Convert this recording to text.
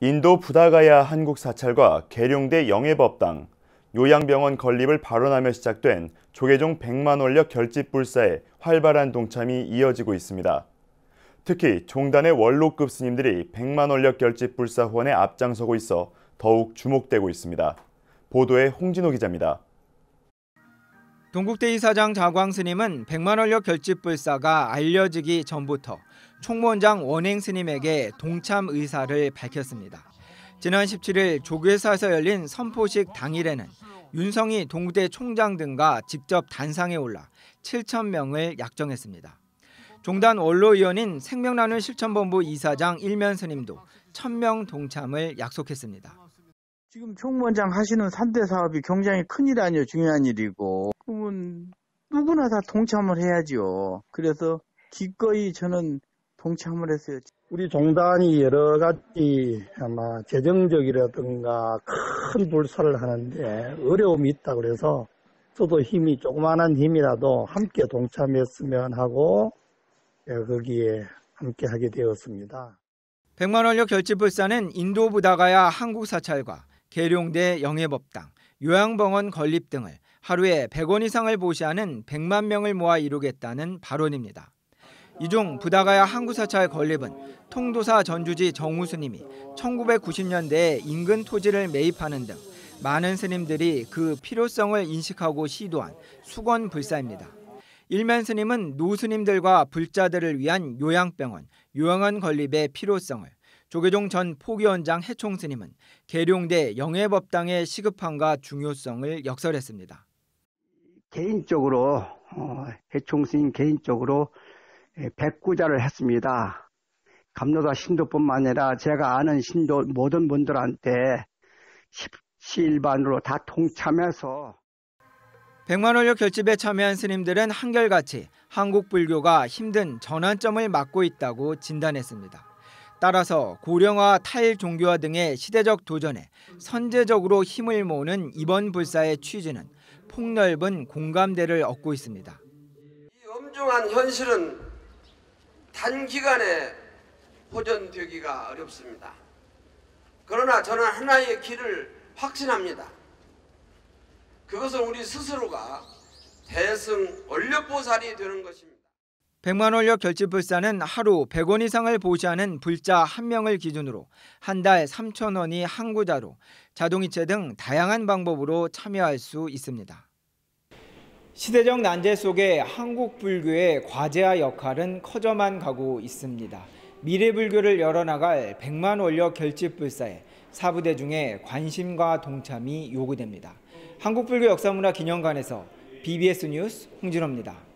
인도 부다가야 한국 사찰과 계룡대 영해법당, 요양병원 건립을 발언하며 시작된 조계종 백만 원력 결집불사의 활발한 동참이 이어지고 있습니다. 특히 종단의 원로급 스님들이 백만 원력 결집불사 후원에 앞장서고 있어 더욱 주목되고 있습니다. 보도에 홍진호 기자입니다. 동국대 이사장 자광 스님은 백만 원력 결집불사가 알려지기 전부터 총무원장 원행 스님에게 동참 의사를 밝혔습니다. 지난 17일 조교회사에서 열린 선포식 당일에는 윤성이 동대 총장 등과 직접 단상에 올라 7천 명을 약정했습니다. 종단 원로위원인 생명나눔 실천본부 이사장 일면 스님도 1,000명 동참을 약속했습니다. 지금 총무원장 하시는 산대 사업이 굉장히 큰일 아니요 중요한 일이고 그건 누구나 다 동참을 해야죠. 그래서 기꺼이 저는 통참을 했어요. 우리 종단이 여러 가지 아마 재정적이라든가 큰 불사를 하는데 어려움이 있다 그래서 저도 힘이 조그만한 힘이라도 함께 동참했으면 하고 예, 거기에 함께 하게 되었습니다. 백만원료 결집불사는 인도부다가야 한국사찰과 계룡대 영예법당, 요양병원 건립 등을 하루에 100원 이상을 보시하는 100만 명을 모아 이루겠다는 발언입니다. 이중 부다가야 항구사찰 건립은 통도사 전주지 정우스님이 1990년대에 인근 토지를 매입하는 등 많은 스님들이 그 필요성을 인식하고 시도한 수건불사입니다. 일면 스님은 노스님들과 불자들을 위한 요양병원, 요양원 건립의 필요성을 조계종 전 포기원장 해총 스님은 계룡대 영예법당의 시급함과 중요성을 역설했습니다. 개인적으로 어, 해총 스님 개인적으로 예, 백구자를 했습니다. 감로사 신도뿐만 아니라 제가 아는 신도 모든 분들한테 십시일반으로 다 동참해서 100만원료 결집에 참여한 스님들은 한결같이 한국 불교가 힘든 전환점을 맞고 있다고 진단했습니다. 따라서 고령화, 타일 종교화 등의 시대적 도전에 선제적으로 힘을 모으는 이번 불사의 취지는 폭넓은 공감대를 얻고 있습니다. 이 엄중한 현실은 단기간에 호전되기가 어렵습니다. 그러나 저는 하나의 길을 확신합니다. 그것은 우리 스스로가 대승 원력보살이 되는 것입니다. 1만 원력 결제불사는 하루 100원 이상을 보시하는 불자 1명을 기준으로 한 달 3천 원이 한 구자로 자동이체 등 다양한 방법으로 참여할 수 있습니다. 시대적 난제 속에 한국 불교의 과제와 역할은 커져만 가고 있습니다. 미래 불교를 열어나갈 백만 원력 결집불사에 사부대중의 관심과 동참이 요구됩니다. 한국불교 역사문화 기념관에서 BBS 뉴스 홍진호입니다.